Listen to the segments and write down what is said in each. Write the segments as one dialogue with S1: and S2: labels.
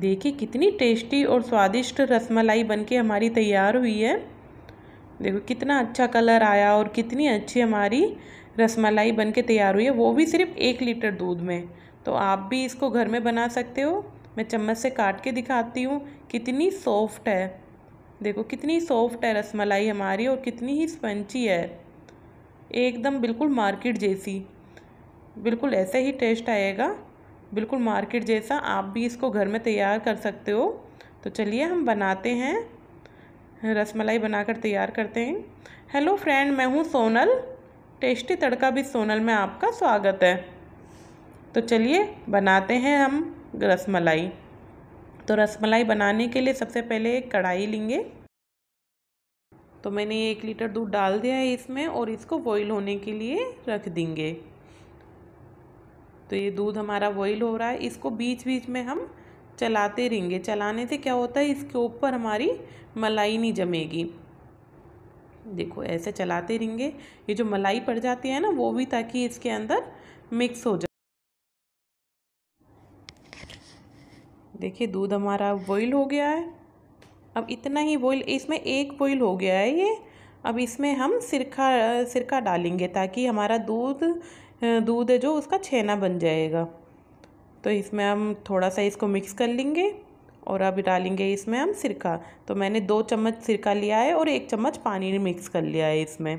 S1: देखिए कितनी टेस्टी और स्वादिष्ट रसमलाई बनके हमारी तैयार हुई है देखो कितना अच्छा कलर आया और कितनी अच्छी हमारी रसमलाई बन के तैयार हुई है वो भी सिर्फ एक लीटर दूध में तो आप भी इसको घर में बना सकते हो मैं चम्मच से काट के दिखाती हूँ कितनी सॉफ्ट है देखो कितनी सॉफ्ट है रसमलाई हमारी और कितनी ही स्पंची है एकदम बिल्कुल मार्केट जैसी बिल्कुल ऐसा ही टेस्ट आएगा बिल्कुल मार्केट जैसा आप भी इसको घर में तैयार कर सकते हो तो चलिए हम बनाते हैं रसमलाई बनाकर तैयार करते हैं हेलो फ्रेंड मैं हूँ सोनल टेस्टी तड़का भी सोनल में आपका स्वागत है तो चलिए बनाते हैं हम रसमलाई तो रसमलाई बनाने के लिए सबसे पहले एक कढ़ाई लेंगे तो मैंने एक लीटर दूध डाल दिया है इसमें और इसको बॉईल होने के लिए रख देंगे तो ये दूध हमारा बॉइल हो रहा है इसको बीच बीच में हम चलाते रहेंगे चलाने से क्या होता है इसके ऊपर हमारी मलाई नहीं जमेगी देखो ऐसे चलाते रहेंगे ये जो मलाई पड़ जाती है ना वो भी ताकि इसके अंदर मिक्स हो जाए देखिए दूध हमारा बॉइल हो गया है अब इतना ही बॉइल इसमें एक बॉइल हो गया है ये अब इसमें हम सिरका सिरका डालेंगे ताकि हमारा दूध दूध है जो उसका छेना बन जाएगा तो इसमें हम थोड़ा सा इसको मिक्स कर लेंगे और अब डालेंगे इसमें हम सिरका तो मैंने दो चम्मच सिरका लिया है और एक चम्मच पानी मिक्स कर लिया है इसमें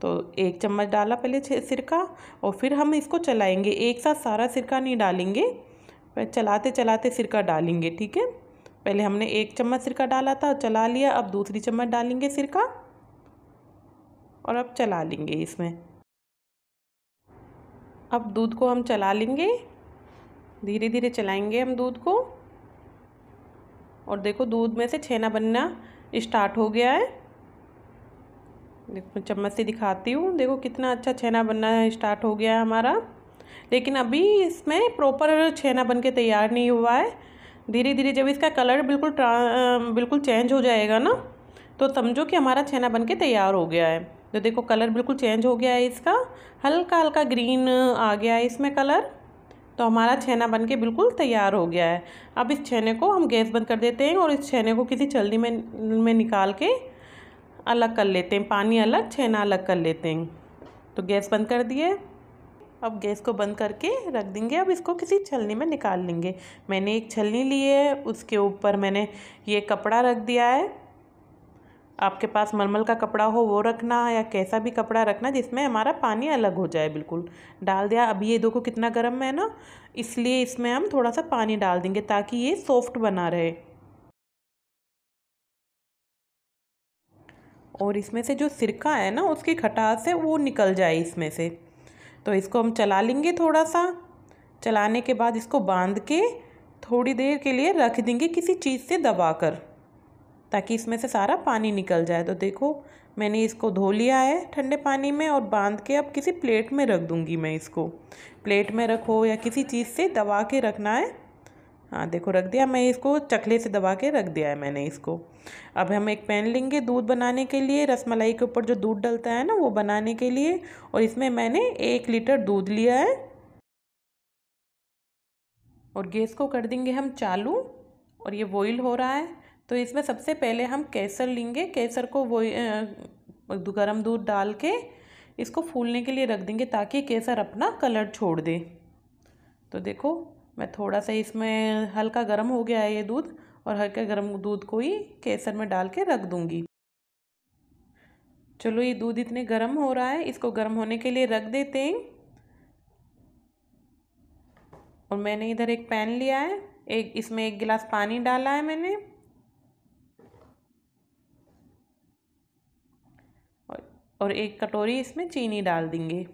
S1: तो एक चम्मच डाला पहले सिरका और फिर हम इसको चलाएंगे एक साथ सारा सिरका नहीं डालेंगे पर चलाते चलाते सिरका डालेंगे ठीक है पहले हमने एक चम्मच सिरका डाला था चला लिया अब दूसरी चम्मच डालेंगे सिरका और अब चला लेंगे इसमें अब दूध को हम चला लेंगे धीरे धीरे चलाएंगे हम दूध को और देखो दूध में से छेना बनना स्टार्ट हो गया है देखो मैं चम्मच से दिखाती हूँ देखो कितना अच्छा छेना बनना स्टार्ट हो गया है हमारा लेकिन अभी इसमें प्रॉपर छेना बन के तैयार नहीं हुआ है धीरे धीरे जब इसका कलर बिल्कुल बिल्कुल चेंज हो जाएगा ना तो समझो कि हमारा छेना बन के तैयार हो गया है तो देखो कलर बिल्कुल चेंज हो गया है इसका हल्का हल्का ग्रीन आ गया है इसमें कलर तो हमारा छेना बन के बिल्कुल तैयार हो गया है अब इस छेने को हम गैस बंद कर देते हैं और इस छेने को किसी छलनी में में निकाल के अलग कर लेते हैं पानी अलग छेना अलग कर लेते हैं तो गैस बंद कर दिए अब गैस को बंद करके रख देंगे अब इसको किसी छलनी में निकाल लेंगे मैंने एक छलनी ली है उसके ऊपर मैंने ये कपड़ा रख दिया है आपके पास मलमल का कपड़ा हो वो रखना या कैसा भी कपड़ा रखना जिसमें हमारा पानी अलग हो जाए बिल्कुल डाल दिया अभी ये देखो कितना गर्म है ना इसलिए इसमें हम थोड़ा सा पानी डाल देंगे ताकि ये सॉफ्ट बना रहे और इसमें से जो सिरका है ना उसकी खटास है वो निकल जाए इसमें से तो इसको हम चला लेंगे थोड़ा सा चलाने के बाद इसको बांध के थोड़ी देर के लिए रख देंगे किसी चीज़ से दबा कर ताकि इसमें से सारा पानी निकल जाए तो देखो मैंने इसको धो लिया है ठंडे पानी में और बांध के अब किसी प्लेट में रख दूँगी मैं इसको प्लेट में रखो या किसी चीज़ से दबा के रखना है हाँ देखो रख दिया मैं इसको चकले से दबा के रख दिया है मैंने इसको अब हम एक पैन लेंगे दूध बनाने के लिए रसमलाई के ऊपर जो दूध डलता है ना वो बनाने के लिए और इसमें मैंने एक लीटर दूध लिया है और गैस को कर देंगे हम चालू और ये बॉइल हो रहा है तो इसमें सबसे पहले हम केसर लेंगे केसर को वो गर्म दूध डाल के इसको फूलने के लिए रख देंगे ताकि केसर अपना कलर छोड़ दे तो देखो मैं थोड़ा सा इसमें हल्का गर्म हो गया है ये दूध और हल्का गर्म दूध को ही केसर में डाल के रख दूँगी चलो ये दूध इतने गर्म हो रहा है इसको गर्म होने के लिए रख देते हैं और मैंने इधर एक पैन लिया है एक इसमें एक गिलास पानी डाला है मैंने और एक कटोरी इसमें चीनी डाल देंगे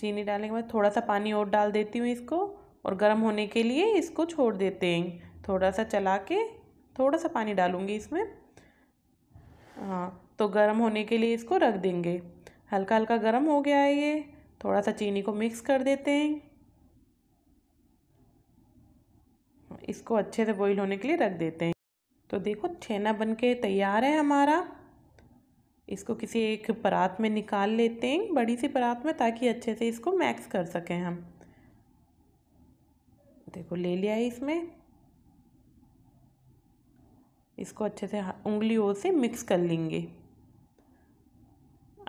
S1: चीनी डालने के बाद थोड़ा सा पानी और डाल देती हूँ इसको और गर्म होने के लिए इसको छोड़ देते हैं थोड़ा सा चला के थोड़ा सा पानी डालूँगी इसमें हाँ तो गर्म होने के लिए इसको रख देंगे हल्का हल्का गर्म हो गया है ये थोड़ा सा चीनी को मिक्स कर देते हैं इसको अच्छे से बॉईल होने के लिए रख देते हैं तो देखो छेना बन के तैयार है हमारा इसको किसी एक परात में निकाल लेते हैं बड़ी सी परात में ताकि अच्छे से इसको मैक्स कर सकें हम देखो ले लिया है इसमें इसको अच्छे से उंगलियों से मिक्स कर लेंगे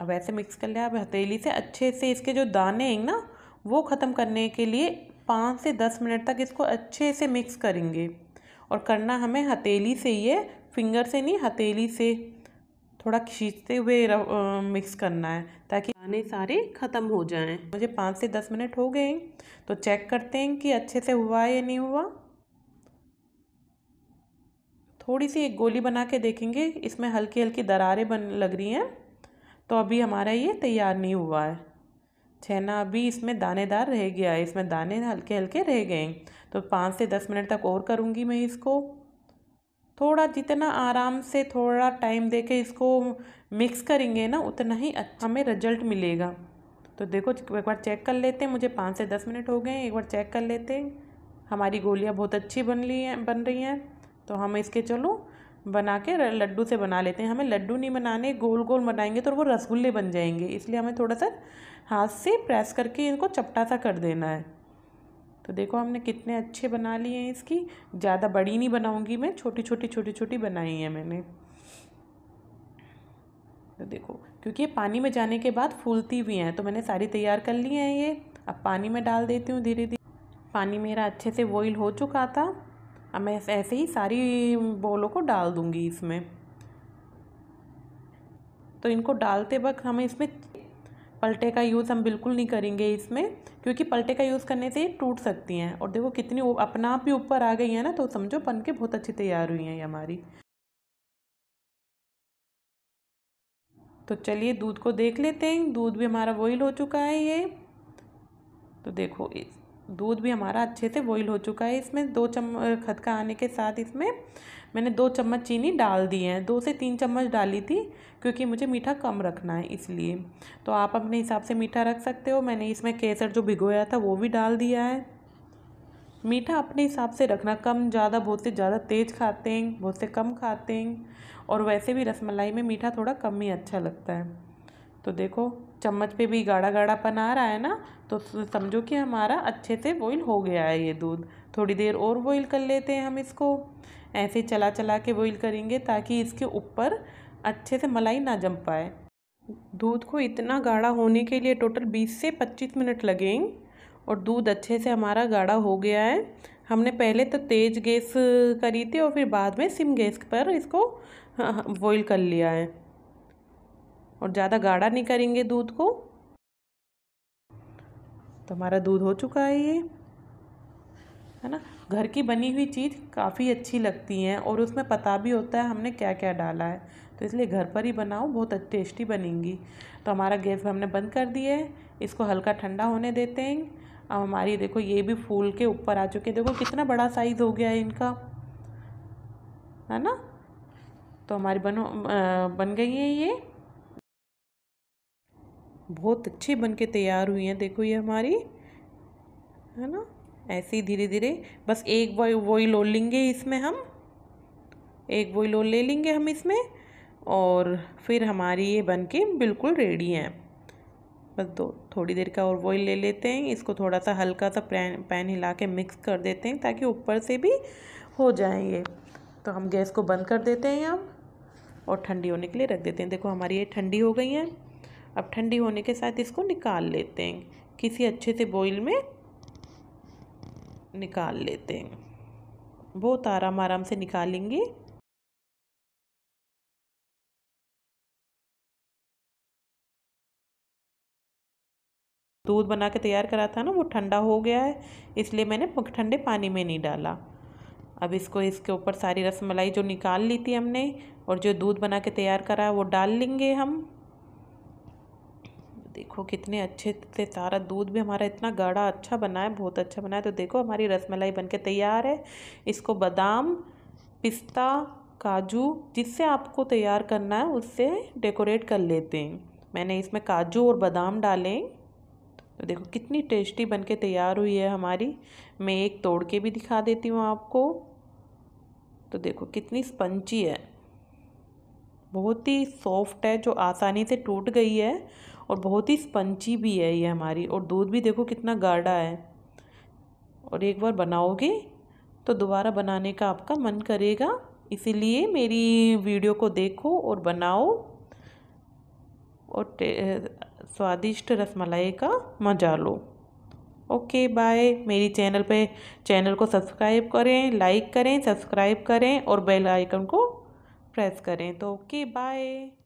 S1: अब ऐसे मिक्स कर लिया अब हथेली से अच्छे से इसके जो दाने हैं ना वो ख़त्म करने के लिए पाँच से दस मिनट तक इसको अच्छे से मिक्स करेंगे और करना हमें हथेली से ये फिंगर से नहीं हथेली से थोड़ा खींचते हुए आ, मिक्स करना है ताकि दाने सारे ख़त्म हो जाएं मुझे पाँच से दस मिनट हो गए तो चेक करते हैं कि अच्छे से हुआ या नहीं हुआ थोड़ी सी एक गोली बना के देखेंगे इसमें हल्की हल्की दरारें बन लग रही हैं तो अभी हमारा ये तैयार नहीं हुआ है छेना अभी इसमें दानेदार रह गया है इसमें दाने हल्के हल्के रह गए तो पाँच से दस मिनट तक और करूँगी मैं इसको थोड़ा जितना आराम से थोड़ा टाइम दे के इसको मिक्स करेंगे ना उतना ही अच्छा हमें रिजल्ट मिलेगा तो देखो एक बार चेक कर लेते हैं मुझे पाँच से दस मिनट हो गए एक बार चेक कर लेते हैं हमारी गोलियाँ बहुत अच्छी बन ली हैं बन रही हैं तो हम इसके चलो बना के लड्डू से बना लेते हैं हमें लड्डू नहीं बनाने गोल गोल बनाएंगे तो वो रसगुल्ले बन जाएंगे इसलिए हमें थोड़ा सा हाथ से प्रेस करके इनको चपटा सा कर देना है तो देखो हमने कितने अच्छे बना लिए हैं इसकी ज़्यादा बड़ी नहीं बनाऊंगी मैं छोटी छोटी छोटी छोटी बनाई है मैंने तो देखो क्योंकि ये पानी में जाने के बाद फूलती भी हैं तो मैंने सारी तैयार कर ली हैं ये अब पानी में डाल देती हूँ धीरे धीरे पानी मेरा अच्छे से बॉइल हो चुका था अब मैं ऐसे ही सारी बॉलों को डाल दूँगी इसमें तो इनको डालते वक्त हमें इसमें पलटे का यूज़ हम बिल्कुल नहीं करेंगे इसमें क्योंकि पलटे का यूज़ करने से ये टूट सकती हैं और देखो कितनी अपने आप ही ऊपर आ गई है ना तो समझो बन के बहुत अच्छी तैयार हुई हैं ये हमारी तो चलिए दूध को देख लेते हैं दूध भी हमारा बॉइल हो चुका है ये तो देखो इस दूध भी हमारा अच्छे से बॉईल हो चुका है इसमें दो चम्मच खदका आने के साथ इसमें मैंने दो चम्मच चीनी डाल दी है दो से तीन चम्मच डाली थी क्योंकि मुझे मीठा कम रखना है इसलिए तो आप अपने हिसाब से मीठा रख सकते हो मैंने इसमें केसर जो भिगोया था वो भी डाल दिया है मीठा अपने हिसाब से रखना कम ज़्यादा बहुत से ज़्यादा तेज़ खाते हैं बहुत से कम खाते हैं और वैसे भी रसमलाई में मीठा थोड़ा कम ही अच्छा लगता है तो देखो चम्मच पे भी गाढ़ा गाढ़ापन आ रहा है ना तो समझो कि हमारा अच्छे से बॉईल हो गया है ये दूध थोड़ी देर और बॉईल कर लेते हैं हम इसको ऐसे चला चला के बॉईल करेंगे ताकि इसके ऊपर अच्छे से मलाई ना जम पाए दूध को इतना गाढ़ा होने के लिए टोटल 20 से 25 मिनट लगेंगे और दूध अच्छे से हमारा गाढ़ा हो गया है हमने पहले तो तेज़ गैस करी थी और फिर बाद में सिम गैस पर इसको बॉईल हाँ, हाँ, कर लिया है और ज़्यादा गाढ़ा नहीं करेंगे दूध को तो हमारा दूध हो चुका है ये है ना घर की बनी हुई चीज़ काफ़ी अच्छी लगती है और उसमें पता भी होता है हमने क्या क्या डाला है तो इसलिए घर पर ही बनाओ बहुत टेस्टी बनेंगी तो हमारा गैस हमने बंद कर दिया है इसको हल्का ठंडा होने देते हैं अब हमारी देखो ये भी फूल के ऊपर आ चुके हैं देखो कितना बड़ा साइज़ हो गया है इनका है ना तो हमारी बनो बन गई है ये बहुत अच्छी बन के तैयार हुई हैं देखो ये हमारी है ना ऐसे ही धीरे धीरे बस एक बॉय वॉई लो लेंगे इसमें हम एक वॉई लो ले लेंगे हम इसमें और फिर हमारी ये बन के बिल्कुल रेडी हैं बस दो थोड़ी देर का और वॉइल ले लेते हैं इसको थोड़ा सा हल्का सा पैन पैन हिला के मिक्स कर देते हैं ताकि ऊपर से भी हो जाए ये तो हम गैस को बंद कर देते हैं अब और ठंडी होने के लिए रख देते हैं देखो हमारी ये ठंडी हो गई हैं अब ठंडी होने के साथ इसको निकाल लेते हैं किसी अच्छे से बॉईल में निकाल लेते हैं बहुत आराम आराम से निकालेंगे दूध बना के तैयार करा था ना वो ठंडा हो गया है इसलिए मैंने ठंडे पानी में नहीं डाला अब इसको इसके ऊपर सारी रसमलाई जो निकाल ली थी हमने और जो दूध बना के तैयार करा है वो डाल लेंगे हम देखो कितने अच्छे से सारा दूध भी हमारा इतना गाढ़ा अच्छा बना है बहुत अच्छा बना है तो देखो हमारी रसमलाई बनके तैयार है इसको बादाम पिस्ता काजू जिससे आपको तैयार करना है उससे डेकोरेट कर लेते हैं मैंने इसमें काजू और बादाम डाले तो देखो कितनी टेस्टी बन के तैयार हुई है हमारी मैं एक तोड़ के भी दिखा देती हूँ आपको तो देखो कितनी स्पंची है बहुत ही सॉफ्ट है जो आसानी से टूट गई है और बहुत ही स्पंची भी है ये हमारी और दूध भी देखो कितना गाढ़ा है और एक बार बनाओगे तो दोबारा बनाने का आपका मन करेगा इसीलिए मेरी वीडियो को देखो और बनाओ और स्वादिष्ट रसमलाई का मजा लो ओके बाय मेरी चैनल पे चैनल को सब्सक्राइब करें लाइक करें सब्सक्राइब करें और बेल आइकन को प्रेस करें तो ओके बाय